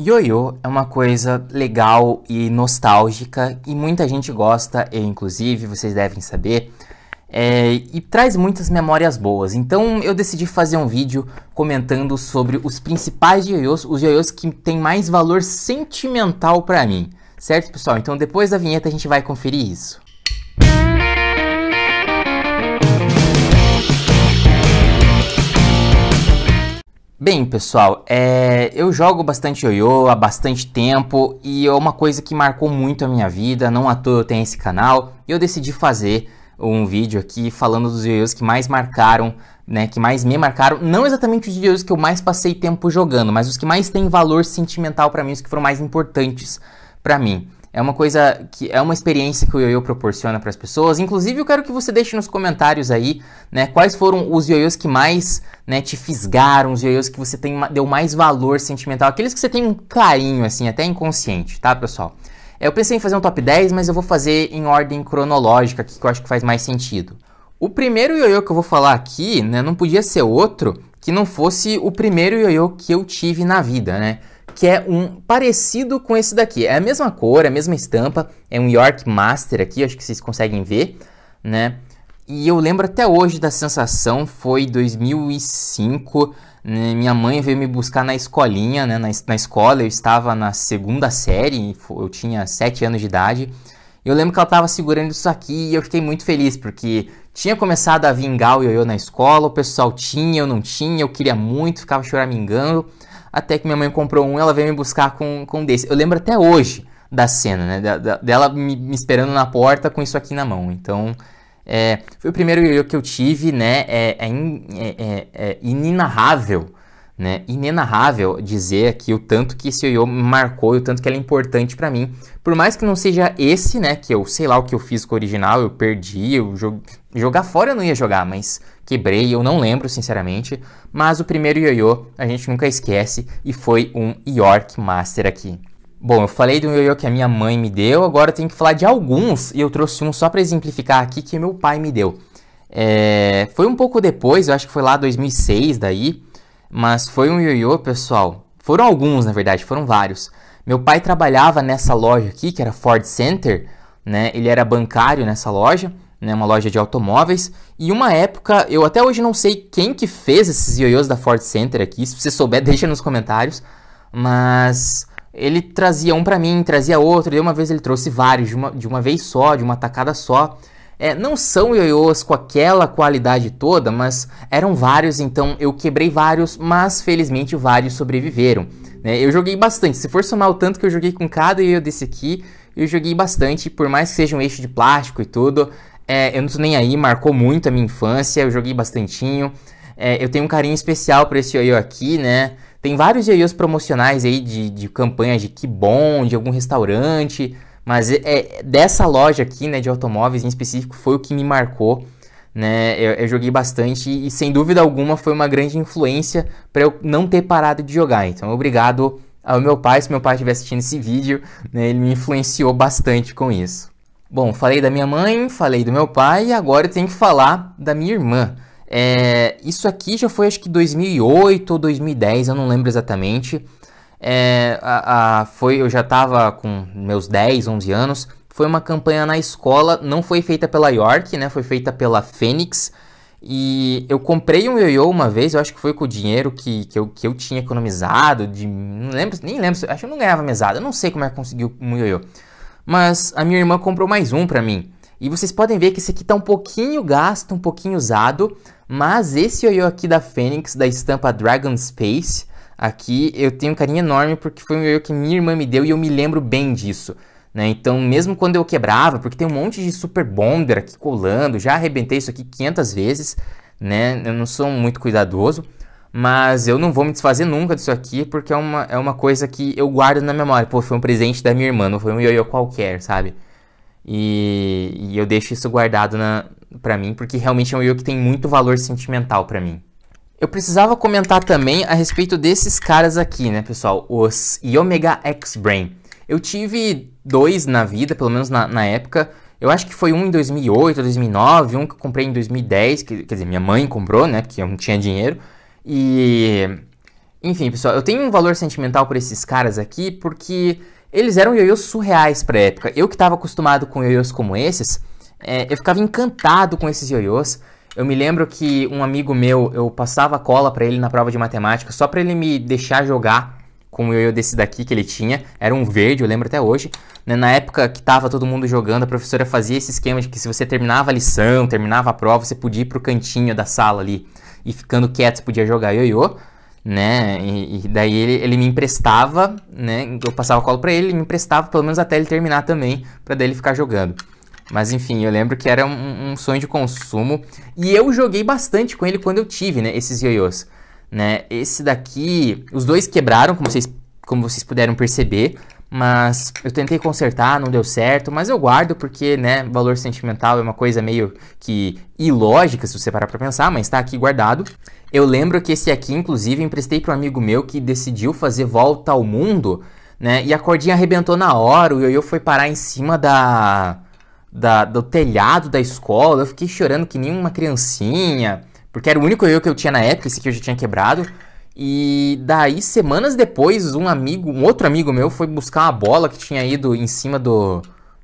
Yoyo é uma coisa legal e nostálgica e muita gente gosta, e inclusive vocês devem saber, é, e traz muitas memórias boas. Então eu decidi fazer um vídeo comentando sobre os principais yoyos, os yoyos que têm mais valor sentimental para mim, certo pessoal? Então depois da vinheta a gente vai conferir isso. Bem, pessoal, é, eu jogo bastante yo-yo há bastante tempo e é uma coisa que marcou muito a minha vida, não à toa eu tenho esse canal, e eu decidi fazer um vídeo aqui falando dos yo-yos que mais marcaram, né, que mais me marcaram, não exatamente os yo-yos que eu mais passei tempo jogando, mas os que mais têm valor sentimental para mim, os que foram mais importantes para mim. É uma coisa que é uma experiência que o ioiô proporciona para as pessoas. Inclusive, eu quero que você deixe nos comentários aí, né, quais foram os ioiôs que mais, né, te fisgaram, os ioiôs que você tem deu mais valor sentimental, aqueles que você tem um carinho assim, até inconsciente, tá, pessoal? É, eu pensei em fazer um top 10, mas eu vou fazer em ordem cronológica aqui, que eu acho que faz mais sentido. O primeiro ioiô que eu vou falar aqui, né, não podia ser outro que não fosse o primeiro ioiô que eu tive na vida, né? que é um parecido com esse daqui. É a mesma cor, é a mesma estampa, é um York Master aqui, acho que vocês conseguem ver, né? E eu lembro até hoje da sensação, foi 2005, né? minha mãe veio me buscar na escolinha, né? Na, na escola, eu estava na segunda série, eu tinha 7 anos de idade, eu lembro que ela estava segurando isso aqui e eu fiquei muito feliz, porque tinha começado a vingar o ioiô na escola, o pessoal tinha, eu não tinha, eu queria muito, ficava choramingando até que minha mãe comprou um, ela veio me buscar com, com um desse. Eu lembro até hoje da cena, né? Da, da, dela me, me, esperando na porta com isso aqui na mão. Então, é, foi o primeiro ioiô que eu tive, né? É, é, in, é, é, é inenarrável né? Inenarrável dizer aqui o tanto que esse yo me marcou e o tanto que ela é importante para mim. Por mais que não seja esse, né, que eu sei lá o que eu fiz com o original, eu perdi, eu jo jogar fora eu não ia jogar, mas quebrei, eu não lembro sinceramente, mas o primeiro yo a gente nunca esquece e foi um York Master aqui. Bom, eu falei do ioiô que a minha mãe me deu, agora eu tenho que falar de alguns, e eu trouxe um só para exemplificar aqui que meu pai me deu. É, foi um pouco depois, eu acho que foi lá 2006 daí, mas foi um ioiô, pessoal. Foram alguns, na verdade, foram vários. Meu pai trabalhava nessa loja aqui, que era Ford Center, né? Ele era bancário nessa loja, né? Uma loja de automóveis. E uma época, eu até hoje não sei quem que fez esses ioiôs da Ford Center aqui. Se você souber, deixa nos comentários. Mas ele trazia um para mim, trazia outro. E uma vez ele trouxe vários, de uma, de uma vez só, de uma tacada só. É, não são ioiôs com aquela qualidade toda, mas eram vários, então eu quebrei vários, mas felizmente vários sobreviveram. Né? Eu joguei bastante, se for somar o tanto que eu joguei com cada ioiô desse aqui, eu joguei bastante, por mais que seja um eixo de plástico e tudo, é, eu não tô nem aí, marcou muito a minha infância, eu joguei bastantinho. É, eu tenho um carinho especial por esse ioiô aqui, né? Tem vários ioiôs promocionais aí de, de campanhas de que bom, de algum restaurante, mas é, é, dessa loja aqui, né, de automóveis em específico, foi o que me marcou. Né? Eu, eu joguei bastante e, sem dúvida alguma, foi uma grande influência para eu não ter parado de jogar. Então, obrigado ao meu pai, se meu pai estiver assistindo esse vídeo, né, ele me influenciou bastante com isso. Bom, falei da minha mãe, falei do meu pai e agora eu tenho que falar da minha irmã. É, isso aqui já foi acho que 2008 ou 2010, eu não lembro exatamente é, a, a, foi, eu já estava com meus 10, 11 anos. Foi uma campanha na escola, não foi feita pela York, né? Foi feita pela Fênix. E eu comprei um ioiô uma vez, eu acho que foi com o dinheiro que, que, eu, que eu tinha economizado, de, não lembro, nem lembro, acho que eu não ganhava mesada, eu não sei como é que conseguiu um ioiô. Mas a minha irmã comprou mais um para mim. E vocês podem ver que esse aqui tá um pouquinho gasto, um pouquinho usado, mas esse ioiô aqui da Fênix, da estampa Dragon Space, aqui, eu tenho um carinho enorme porque foi um yoyo que minha irmã me deu e eu me lembro bem disso. Né? Então, mesmo quando eu quebrava, porque tem um monte de super bonder aqui colando, já arrebentei isso aqui 500 vezes, né? Eu não sou muito cuidadoso, mas eu não vou me desfazer nunca disso aqui, porque é uma, é uma coisa que eu guardo na memória. Pô, foi um presente da minha irmã, não foi um yoyo qualquer, sabe? E, e, eu deixo isso guardado na, pra mim, porque realmente é um yoyo que tem muito valor sentimental para mim. Eu precisava comentar também a respeito desses caras aqui, né, pessoal? Os Yomega X-Brain. Eu tive dois na vida, pelo menos na, na, época. Eu acho que foi um em 2008, 2009, um que eu comprei em 2010, que, quer dizer, minha mãe comprou, né, porque eu não tinha dinheiro. E... Enfim, pessoal, eu tenho um valor sentimental por esses caras aqui, porque eles eram ioiôs surreais pra época. Eu que estava acostumado com ioiôs como esses, é, eu ficava encantado com esses ioiôs. Eu me lembro que um amigo meu, eu passava cola para ele na prova de matemática só para ele me deixar jogar com o eu desse daqui que ele tinha. Era um verde, eu lembro até hoje. Né, na época que tava todo mundo jogando, a professora fazia esse esquema de que se você terminava a lição, terminava a prova, você podia ir pro cantinho da sala ali e ficando quieto você podia jogar ioiô, né? E, e daí ele, ele, me emprestava, né? Eu passava a cola para ele, ele me emprestava pelo menos até ele terminar também, para daí ele ficar jogando. Mas enfim, eu lembro que era um, um, sonho de consumo. E eu joguei bastante com ele quando eu tive, né? Esses ioiôs. Né? Esse daqui. Os dois quebraram, como vocês, como vocês puderam perceber. Mas eu tentei consertar, não deu certo. Mas eu guardo porque, né? Valor sentimental é uma coisa meio que ilógica, se você parar pra pensar. Mas tá aqui guardado. Eu lembro que esse aqui, inclusive, emprestei para um amigo meu que decidiu fazer volta ao mundo. Né? E a cordinha arrebentou na hora. O ioiô foi parar em cima da da, do telhado da escola, eu fiquei chorando que nem uma criancinha, porque era o único eu que eu tinha na época, esse que eu já tinha quebrado. E daí, semanas depois, um amigo, um outro amigo meu foi buscar uma bola que tinha ido em cima do,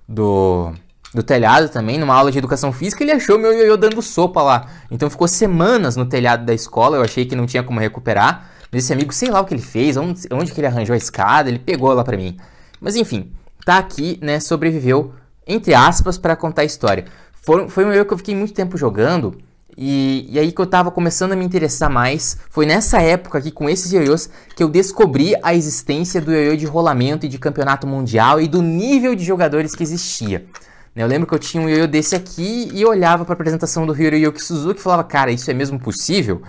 do, do telhado também, numa aula de educação física, ele achou meu ioiô dando sopa lá. Então ficou semanas no telhado da escola, eu achei que não tinha como recuperar. Mas esse amigo, sei lá o que ele fez, onde, onde que ele arranjou a escada, ele pegou lá pra mim. Mas enfim, tá aqui, né, sobreviveu entre aspas, para contar a história. Foi, foi um jogo que eu fiquei muito tempo jogando. E, e, aí que eu tava começando a me interessar mais, foi nessa época aqui com esses ioiôs que eu descobri a existência do ioiô de rolamento e de campeonato mundial e do nível de jogadores que existia. Né, eu lembro que eu tinha um ioiô desse aqui e olhava para a apresentação do Hiroyuki Suzuki e falava, cara, isso é mesmo possível?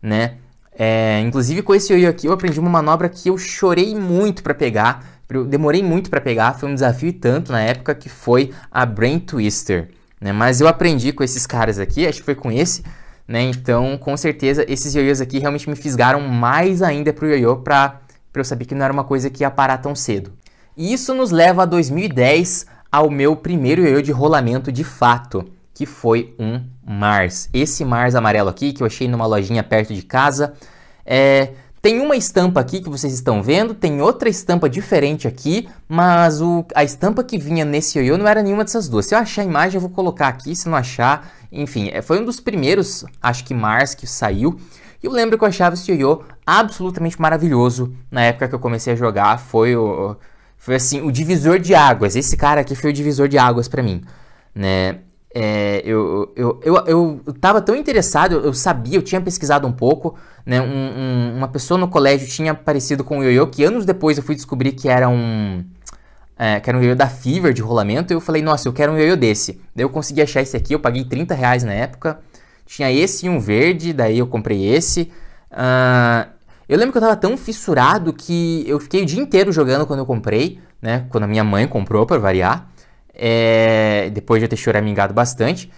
Né? É, inclusive com esse ioiô aqui eu aprendi uma manobra que eu chorei muito para pegar, eu demorei muito para pegar, foi um desafio e tanto na época que foi a Brain Twister. Né? Mas eu aprendi com esses caras aqui, acho que foi com esse. Né? Então, com certeza, esses ioiôs aqui realmente me fisgaram mais ainda pro ioiô para eu saber que não era uma coisa que ia parar tão cedo. E isso nos leva a 2010, ao meu primeiro ioiô de rolamento de fato, que foi um Mars. Esse Mars amarelo aqui, que eu achei numa lojinha perto de casa, é, tem uma estampa aqui que vocês estão vendo, tem outra estampa diferente aqui, mas o, a estampa que vinha nesse ioiô não era nenhuma dessas duas. Se eu achar a imagem, eu vou colocar aqui, se não achar, enfim, é, foi um dos primeiros, acho que Mars, que saiu. E eu lembro que eu achava esse ioiô absolutamente maravilhoso na época que eu comecei a jogar, foi o... Foi assim, o divisor de águas. Esse cara aqui foi o divisor de águas para mim, né? É, eu, eu, eu, eu, eu tão interessado, eu, sabia, eu tinha pesquisado um pouco, né? Um, um, uma pessoa no colégio tinha parecido com o ioiô, que anos depois eu fui descobrir que era um. É, que era um ioiô da Fever de rolamento, e eu falei, nossa, eu quero um ioiô desse. Daí eu consegui achar esse aqui, eu paguei 30 reais na época. Tinha esse e um verde, daí eu comprei esse. Uh, eu lembro que eu tava tão fissurado que eu fiquei o dia inteiro jogando quando eu comprei, né? Quando a minha mãe comprou, para variar é, depois de eu ter choramingado bastante.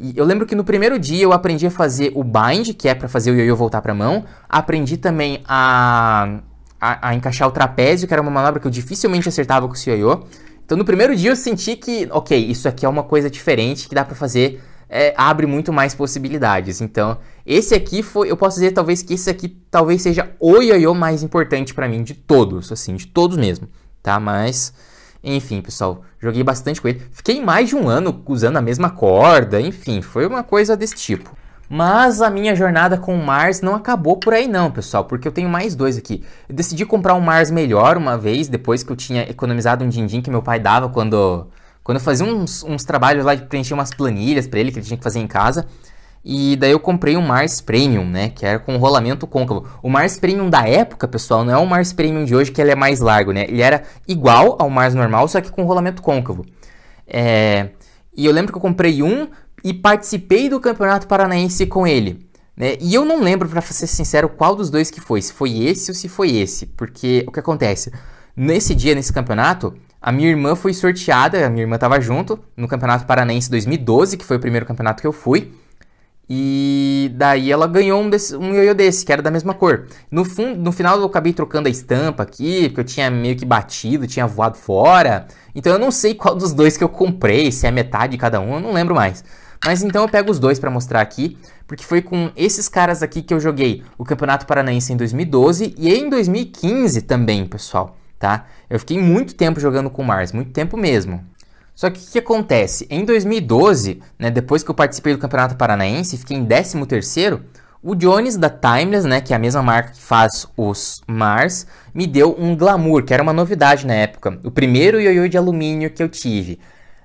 E eu lembro que no primeiro dia eu aprendi a fazer o bind, que é para fazer o ioiô voltar para mão. Aprendi também a, a, a, encaixar o trapézio, que era uma manobra que eu dificilmente acertava com o ioiô. Então no primeiro dia eu senti que, ok, isso aqui é uma coisa diferente que dá para fazer, é, abre muito mais possibilidades. Então esse aqui foi, eu posso dizer talvez que esse aqui talvez seja o ioiô mais importante para mim de todos, assim, de todos mesmo, tá? Mas enfim, pessoal, joguei bastante com ele. Fiquei mais de um ano usando a mesma corda, enfim, foi uma coisa desse tipo. Mas a minha jornada com o Mars não acabou por aí não, pessoal, porque eu tenho mais dois aqui. Eu decidi comprar um Mars melhor uma vez, depois que eu tinha economizado um din-din que meu pai dava quando, quando eu fazia uns, uns trabalhos lá de preencher umas planilhas para ele, que ele tinha que fazer em casa. E daí eu comprei um Mars Premium, né? Que era com rolamento côncavo. O Mars Premium da época, pessoal, não é o Mars Premium de hoje que ele é mais largo, né? Ele era igual ao Mars normal, só que com rolamento côncavo. É... E eu lembro que eu comprei um e participei do Campeonato Paranaense com ele. Né? E eu não lembro, para ser sincero, qual dos dois que foi. Se foi esse ou se foi esse. Porque o que acontece? Nesse dia, nesse campeonato, a minha irmã foi sorteada, a minha irmã estava junto, no Campeonato Paranaense 2012, que foi o primeiro campeonato que eu fui. E daí ela ganhou um, desse, um ioiô desse, que era da mesma cor. No, fundo, no final eu acabei trocando a estampa aqui, porque eu tinha meio que batido, tinha voado fora. Então eu não sei qual dos dois que eu comprei, se é metade de cada um, eu não lembro mais. Mas então eu pego os dois para mostrar aqui, porque foi com esses caras aqui que eu joguei o Campeonato Paranaense em 2012 e em 2015 também, pessoal, tá? Eu fiquei muito tempo jogando com o Mars, muito tempo mesmo. Só que o que acontece? Em 2012, né, depois que eu participei do Campeonato Paranaense, fiquei em 13º, o Jones da Timeless, né, que é a mesma marca que faz os Mars, me deu um glamour, que era uma novidade na época. O primeiro ioiô de alumínio que eu tive.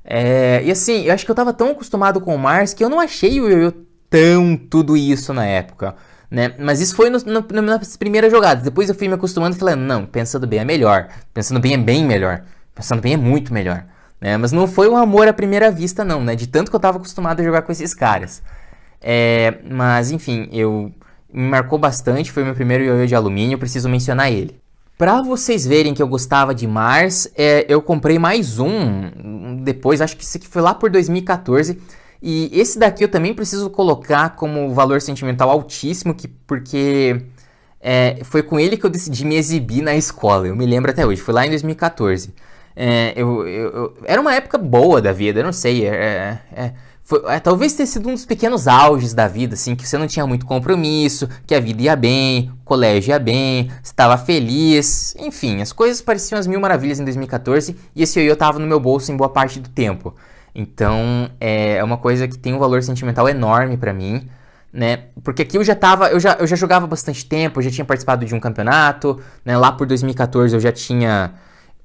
É, e assim, eu acho que eu tava tão acostumado com o Mars que eu não achei o ioiô tão tudo isso na época. Né? Mas isso foi no, no, nas primeiras jogadas. Depois eu fui me acostumando e falando, não, pensando bem é melhor. Pensando bem é bem melhor. Pensando bem é muito melhor. Né? Mas não foi um amor à primeira vista, não, né? De tanto que eu estava acostumado a jogar com esses caras. É, mas, enfim, eu me marcou bastante, foi meu primeiro yo-yo de alumínio, preciso mencionar ele. Pra vocês verem que eu gostava de Mars, é, eu comprei mais um depois, acho que esse aqui foi lá por 2014. E esse daqui eu também preciso colocar como valor sentimental altíssimo, que, porque é, foi com ele que eu decidi me exibir na escola. Eu me lembro até hoje, foi lá em 2014. É, eu, eu, eu, era uma época boa da vida, eu não sei. É, é, é foi, é, talvez tenha sido um dos pequenos auges da vida, assim, que você não tinha muito compromisso, que a vida ia bem, o colégio ia bem, estava feliz, enfim, as coisas pareciam as mil maravilhas em 2014 e esse eu estava no meu bolso em boa parte do tempo. Então é, é uma coisa que tem um valor sentimental enorme para mim. Né? Porque aqui eu já tava, eu já, eu já jogava bastante tempo, eu já tinha participado de um campeonato, né? Lá por 2014 eu já tinha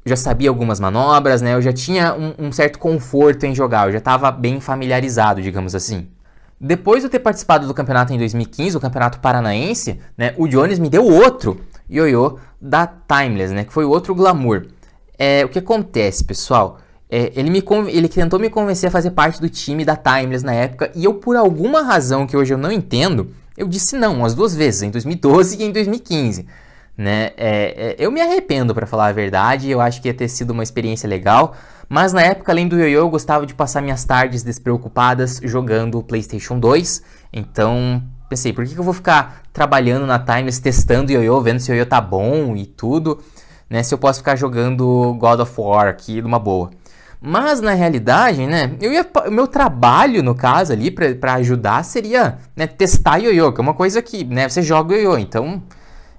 já sabia algumas manobras, né? Eu já tinha um, um certo conforto em jogar, eu já estava bem familiarizado, digamos assim. Depois de eu ter participado do campeonato em 2015, o campeonato paranaense, né, o Jones me deu outro ioiô da Timeless, né, que foi outro glamour. É, o que acontece, pessoal? É, ele, me ele tentou me convencer a fazer parte do time da Timeless na época e eu, por alguma razão que hoje eu não entendo, eu disse não, as duas vezes, em 2012 e em 2015 né? É, é, eu me arrependo, para falar a verdade, eu acho que ia ter sido uma experiência legal, mas na época, além do ioiô, eu gostava de passar minhas tardes despreocupadas jogando o PlayStation 2, então pensei, por que, que eu vou ficar trabalhando na Times, testando ioiô, vendo se o ioiô tá bom e tudo, né? Se eu posso ficar jogando God of War aqui numa boa. Mas na realidade, né, eu ia, o meu trabalho, no caso, ali, para ajudar seria né, testar ioiô, que é uma coisa que, né, você joga ioiô, então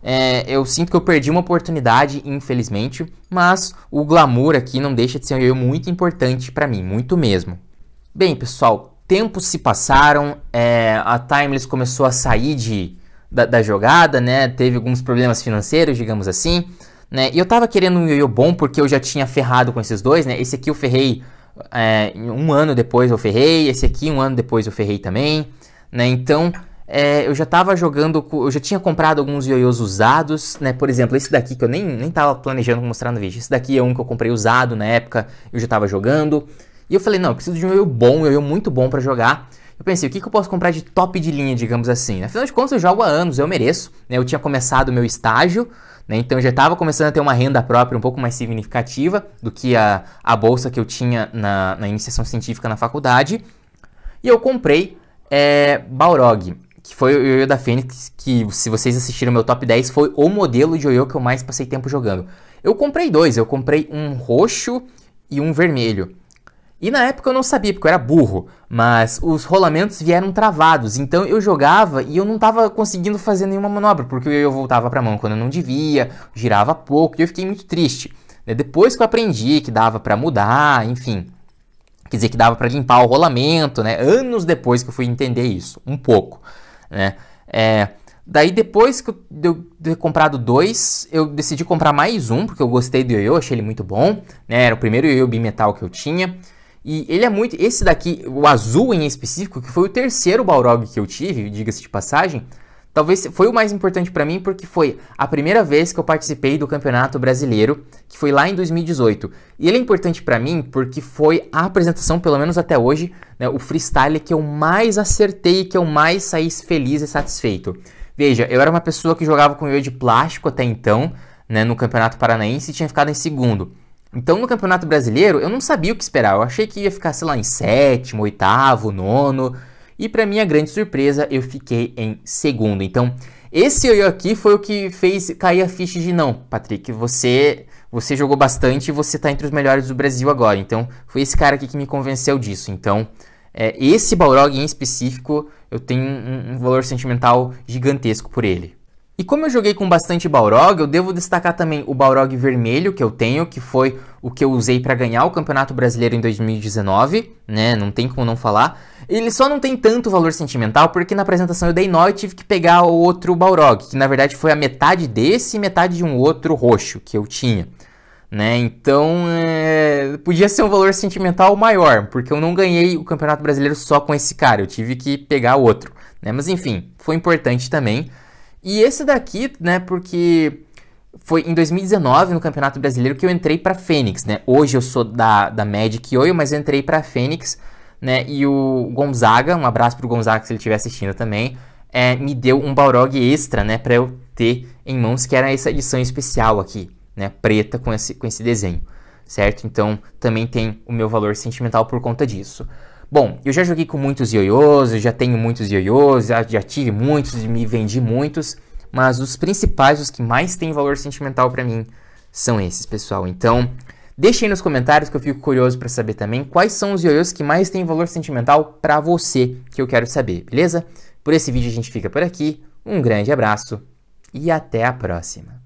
é, eu sinto que eu perdi uma oportunidade, infelizmente, mas o glamour aqui não deixa de ser um muito importante para mim, muito mesmo. Bem, pessoal, tempos se passaram, é, a Timeless começou a sair de, da, da, jogada, né? Teve alguns problemas financeiros, digamos assim, né? E eu tava querendo um ioiô bom porque eu já tinha ferrado com esses dois, né? Esse aqui eu ferrei é, um ano depois eu ferrei, esse aqui um ano depois eu ferrei também, né? Então é, eu já tava jogando, eu já tinha comprado alguns ioiôs usados, né? Por exemplo, esse daqui que eu nem, nem tava planejando mostrar no vídeo. Esse daqui é um que eu comprei usado na época, eu já tava jogando. E eu falei, não, eu preciso de um ioiô bom, um ioiô muito bom para jogar. Eu pensei, o que, que eu posso comprar de top de linha, digamos assim? Né? Afinal de contas, eu jogo há anos, eu mereço, né? Eu tinha começado o meu estágio, né? Então eu já estava começando a ter uma renda própria um pouco mais significativa do que a, a bolsa que eu tinha na, na iniciação científica na faculdade. E eu comprei é, Balrog que foi o Yoyo da Fênix, que se vocês assistiram meu top 10, foi o modelo de Yoyo que eu mais passei tempo jogando. Eu comprei dois, eu comprei um roxo e um vermelho. E na época eu não sabia, porque eu era burro, mas os rolamentos vieram travados, então eu jogava e eu não estava conseguindo fazer nenhuma manobra, porque eu voltava para a mão quando eu não devia, girava pouco, e eu fiquei muito triste. Né, depois que eu aprendi que dava para mudar, enfim, quer dizer, que dava para limpar o rolamento, né? Anos depois que eu fui entender isso, um pouco né? É, daí depois que eu, ter comprado dois, eu decidi comprar mais um, porque eu gostei do yo-yo, achei ele muito bom, né? Era o primeiro yo-yo bimetal que eu tinha. E ele é muito. Esse daqui, o azul em específico, que foi o terceiro Balrog que eu tive, diga-se de passagem, Talvez foi o mais importante para mim porque foi a primeira vez que eu participei do Campeonato Brasileiro, que foi lá em 2018. E ele é importante para mim porque foi a apresentação, pelo menos até hoje, né, o freestyle que eu mais acertei, que eu mais saí feliz e satisfeito. Veja, eu era uma pessoa que jogava com ioiô de plástico até então, né, no Campeonato Paranaense e tinha ficado em segundo. Então, no Campeonato Brasileiro, eu não sabia o que esperar. Eu achei que ia ficar, sei lá, em sétimo, oitavo, nono. E para minha grande surpresa, eu fiquei em segundo. Então, esse eu aqui foi o que fez cair a ficha de não, Patrick, você você jogou bastante e você está entre os melhores do Brasil agora. Então, foi esse cara aqui que me convenceu disso. Então, é, esse Balrog em específico, eu tenho um, um, valor sentimental gigantesco por ele. E como eu joguei com bastante Balrog, eu devo destacar também o Balrog vermelho que eu tenho, que foi o que eu usei para ganhar o Campeonato Brasileiro em 2019, né? Não tem como não falar. Ele só não tem tanto valor sentimental porque na apresentação eu dei nó e tive que pegar o outro Balrog, que na verdade foi a metade desse e metade de um outro roxo que eu tinha. Né? Então, é... podia ser um valor sentimental maior, porque eu não ganhei o Campeonato Brasileiro só com esse cara, eu tive que pegar outro. Né? Mas enfim, foi importante também. E esse daqui, né, porque foi em 2019 no Campeonato Brasileiro que eu entrei para Fênix, né? Hoje eu sou da, da Magic Oil, mas eu entrei para Fênix né? E o Gonzaga, um abraço pro Gonzaga se ele estiver assistindo também, é, me deu um Balrog extra, né? Pra eu ter em mãos, que era essa edição especial aqui, né? Preta com esse, com esse desenho, certo? Então também tem o meu valor sentimental por conta disso. Bom, eu já joguei com muitos ioiôs, já tenho muitos ioiôs, já, já tive muitos, me vendi muitos, mas os principais, os que mais têm valor sentimental para mim, são esses, pessoal. Então, Deixe aí nos comentários que eu fico curioso para saber também quais são os ioiôs que mais têm valor sentimental para você, que eu quero saber, beleza? Por esse vídeo a gente fica por aqui. Um grande abraço e até a próxima.